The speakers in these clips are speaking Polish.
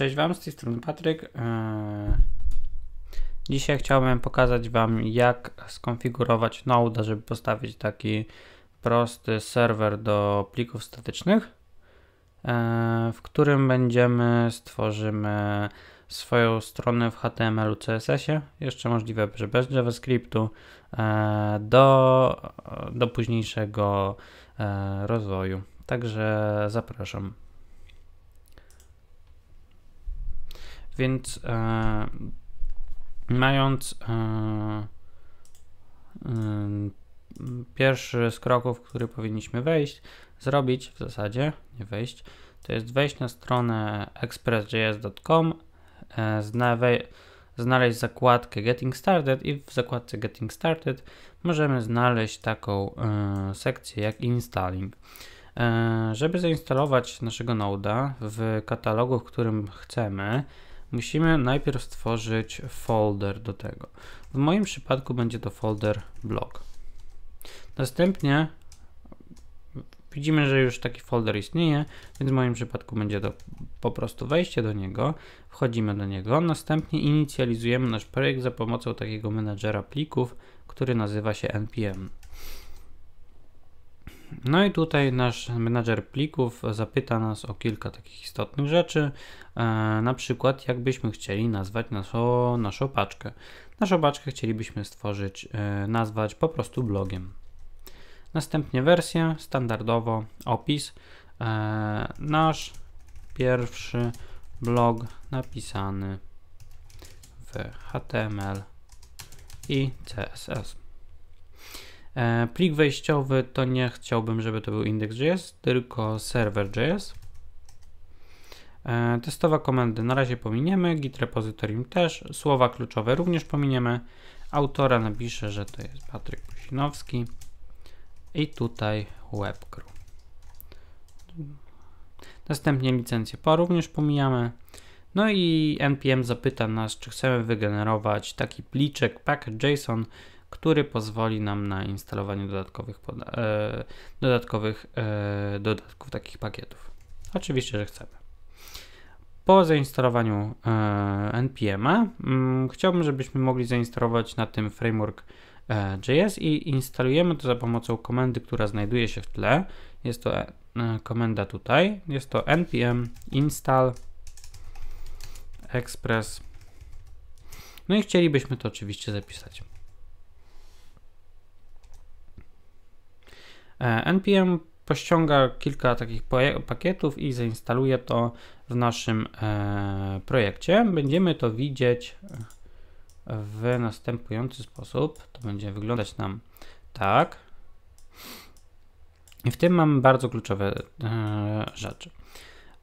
Cześć Wam, z tej strony Patryk. E, dzisiaj chciałbym pokazać Wam, jak skonfigurować Node, żeby postawić taki prosty serwer do plików statycznych, e, w którym będziemy stworzymy swoją stronę w HTML-u, CSS-ie, jeszcze możliwe, że bez JavaScriptu, e, do, do późniejszego rozwoju. Także zapraszam. Więc e, mając e, e, pierwszy z kroków, który powinniśmy wejść, zrobić w zasadzie, nie wejść, to jest wejść na stronę express.js.com, e, znaleźć zakładkę Getting Started i w zakładce Getting Started możemy znaleźć taką e, sekcję jak Installing. Żeby zainstalować naszego Node'a w katalogu, w którym chcemy, musimy najpierw stworzyć folder do tego. W moim przypadku będzie to folder blog. Następnie widzimy, że już taki folder istnieje, więc w moim przypadku będzie to po prostu wejście do niego, wchodzimy do niego, następnie inicjalizujemy nasz projekt za pomocą takiego menadżera plików, który nazywa się npm. No i tutaj nasz menadżer plików zapyta nas o kilka takich istotnych rzeczy, e, na przykład jakbyśmy chcieli nazwać naszą, naszą paczkę. Naszą paczkę chcielibyśmy stworzyć, e, nazwać po prostu blogiem. Następnie wersję, standardowo opis, e, nasz pierwszy blog napisany w HTML i CSS. E, plik wejściowy to nie chciałbym, żeby to był index.js, tylko server.js. E, testowe komendy na razie pominiemy, git repozytorium też, słowa kluczowe również pominiemy. Autora napiszę, że to jest Patryk Pusinowski i tutaj webcrew. Następnie licencję PO również pomijamy. No i npm zapyta nas, czy chcemy wygenerować taki pliczek package.json, który pozwoli nam na instalowanie dodatkowych, e, dodatkowych e, dodatków, takich pakietów. Oczywiście, że chcemy. Po zainstalowaniu e, npm mm, chciałbym, żebyśmy mogli zainstalować na tym framework e, JS i instalujemy to za pomocą komendy, która znajduje się w tle. Jest to e, komenda tutaj. Jest to npm install express. No i chcielibyśmy to oczywiście zapisać. E, NPM pościąga kilka takich pakietów i zainstaluje to w naszym e, projekcie. Będziemy to widzieć w następujący sposób. To będzie wyglądać nam tak. I w tym mamy bardzo kluczowe e, rzeczy.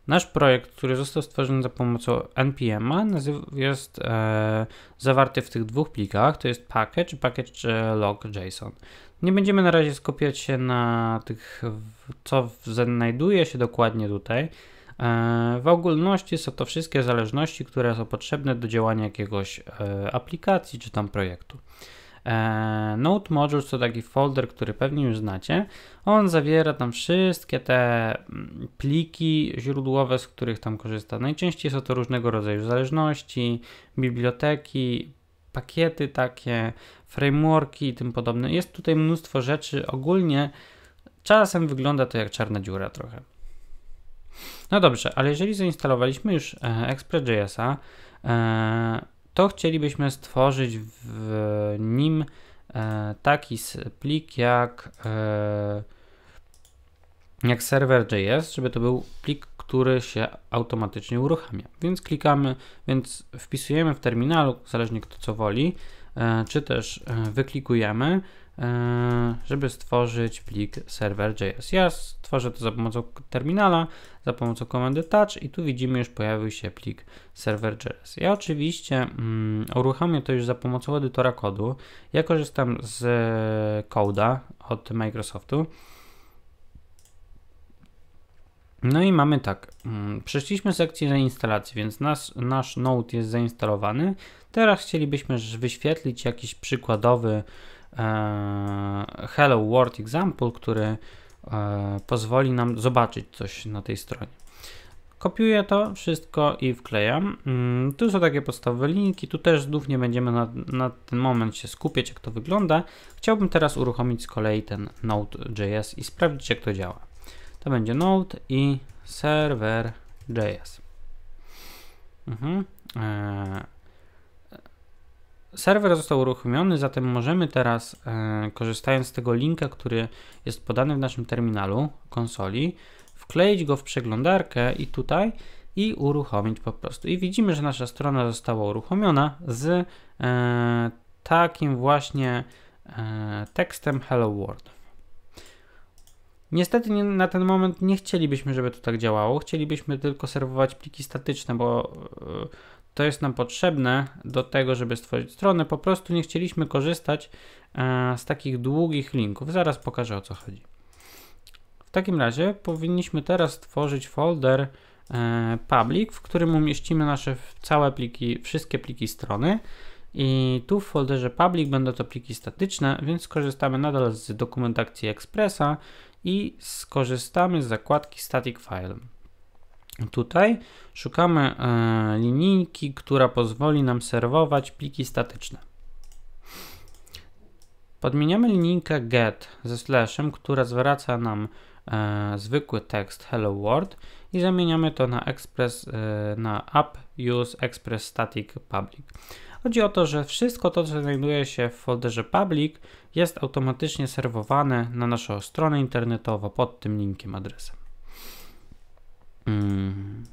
Nasz projekt, który został stworzony za pomocą npm jest e, zawarty w tych dwóch plikach, to jest package, package e, log.json. Nie będziemy na razie skupiać się na tych, co znajduje się dokładnie tutaj. E, w ogólności są to wszystkie zależności, które są potrzebne do działania jakiegoś e, aplikacji czy tam projektu. E, Node Modules to taki folder, który pewnie już znacie. On zawiera tam wszystkie te mm, pliki źródłowe, z których tam korzysta. Najczęściej są to różnego rodzaju zależności, biblioteki, pakiety takie, frameworki i tym podobne. Jest tutaj mnóstwo rzeczy. Ogólnie czasem wygląda to jak czarna dziura trochę. No dobrze, ale jeżeli zainstalowaliśmy już e, ExpressJS-a, e, to chcielibyśmy stworzyć w nim e, taki plik jak, e, jak server.js, żeby to był plik, który się automatycznie uruchamia. Więc klikamy, więc wpisujemy w terminalu, zależnie kto co woli, e, czy też wyklikujemy E, żeby stworzyć plik server.js. Ja stworzę to za pomocą terminala, za pomocą komendy touch i tu widzimy już pojawił się plik server.js. Ja oczywiście mm, uruchamiam to już za pomocą edytora kodu. Ja korzystam z Coda od Microsoftu. No i mamy tak, mm, przeszliśmy sekcję zainstalacji, więc nasz, nasz Node jest zainstalowany. Teraz chcielibyśmy wyświetlić jakiś przykładowy E, Hello World Example, który e, pozwoli nam zobaczyć coś na tej stronie. Kopiuję to wszystko i wklejam. Mm, tu są takie podstawowe linki, tu też znów nie będziemy na, na ten moment się skupiać, jak to wygląda. Chciałbym teraz uruchomić z kolei ten Node.js i sprawdzić, jak to działa. To będzie Node i Server.js. Mhm. Eee. Serwer został uruchomiony, zatem możemy teraz, e, korzystając z tego linka, który jest podany w naszym terminalu konsoli, wkleić go w przeglądarkę i tutaj i uruchomić po prostu. I widzimy, że nasza strona została uruchomiona z e, takim właśnie e, tekstem Hello World. Niestety nie, na ten moment nie chcielibyśmy, żeby to tak działało. Chcielibyśmy tylko serwować pliki statyczne, bo to jest nam potrzebne do tego, żeby stworzyć stronę. Po prostu nie chcieliśmy korzystać e, z takich długich linków. Zaraz pokażę o co chodzi. W takim razie powinniśmy teraz stworzyć folder e, public, w którym umieścimy nasze całe pliki, wszystkie pliki strony. I tu w folderze public będą to pliki statyczne, więc skorzystamy nadal z dokumentacji Expressa i skorzystamy z zakładki static file. Tutaj szukamy e, linijki, która pozwoli nam serwować pliki statyczne. Podmieniamy linijkę get ze slashem, która zwraca nam e, zwykły tekst hello world i zamieniamy to na express, e, na app use express static public. Chodzi o to, że wszystko to, co znajduje się w folderze public jest automatycznie serwowane na naszą stronę internetową pod tym linkiem adresem. Hmm.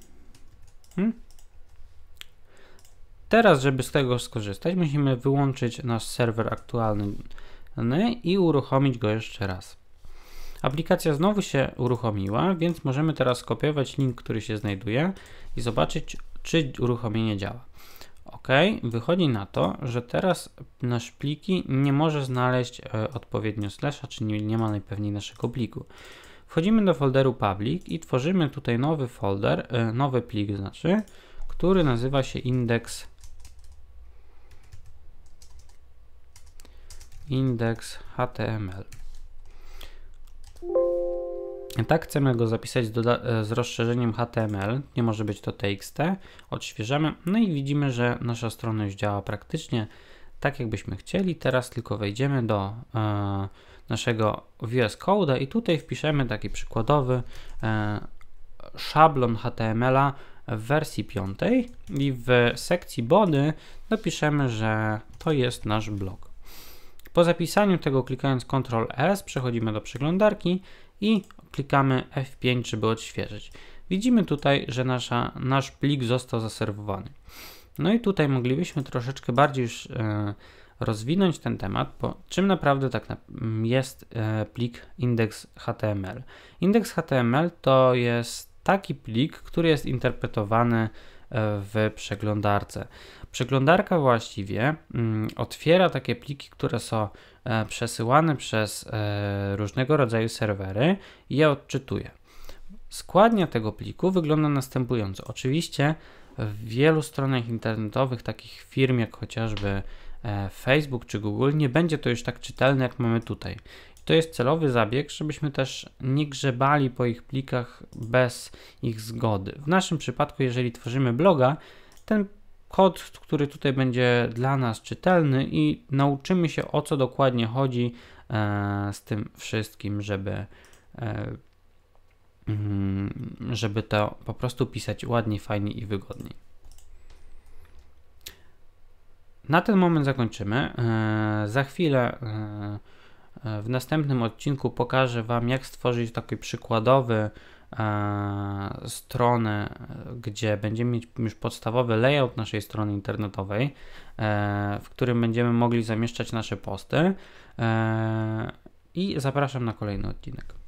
Hmm? Teraz, żeby z tego skorzystać, musimy wyłączyć nasz serwer aktualny i uruchomić go jeszcze raz. Aplikacja znowu się uruchomiła, więc możemy teraz kopiować link, który się znajduje i zobaczyć, czy uruchomienie działa. OK, wychodzi na to, że teraz nasz pliki nie może znaleźć e, odpowiednio slasha, czyli nie ma najpewniej naszego pliku. Wchodzimy do folderu public i tworzymy tutaj nowy folder, e, nowy plik znaczy, który nazywa się index.html. Tak chcemy go zapisać z, e, z rozszerzeniem HTML, nie może być to TXT. Odświeżamy, no i widzimy, że nasza strona już działa praktycznie tak jakbyśmy chcieli. Teraz tylko wejdziemy do e, naszego VS Code i tutaj wpiszemy taki przykładowy e, szablon HTML-a w wersji 5 i w sekcji body napiszemy, że to jest nasz blog. Po zapisaniu tego klikając Ctrl S przechodzimy do przeglądarki i klikamy F5, żeby odświeżyć. Widzimy tutaj, że nasza, nasz plik został zaserwowany. No i tutaj moglibyśmy troszeczkę bardziej już e, rozwinąć ten temat, bo czym naprawdę tak mm, jest e, plik indeks HTML. Indeks HTML to jest taki plik, który jest interpretowany e, w przeglądarce. Przeglądarka właściwie mm, otwiera takie pliki, które są przesyłane przez różnego rodzaju serwery i je odczytuje. Składnia tego pliku wygląda następująco. Oczywiście w wielu stronach internetowych, takich firm jak chociażby e, Facebook czy Google, nie będzie to już tak czytelne jak mamy tutaj. To jest celowy zabieg, żebyśmy też nie grzebali po ich plikach bez ich zgody. W naszym przypadku, jeżeli tworzymy bloga, ten kod, który tutaj będzie dla nas czytelny i nauczymy się o co dokładnie chodzi e, z tym wszystkim, żeby e, Mm, żeby to po prostu pisać ładniej, fajniej i wygodniej. Na ten moment zakończymy. E, za chwilę e, e, w następnym odcinku pokażę Wam, jak stworzyć taki przykładowy stronę, gdzie będziemy mieć już podstawowy layout naszej strony internetowej, w którym będziemy mogli zamieszczać nasze posty. I zapraszam na kolejny odcinek.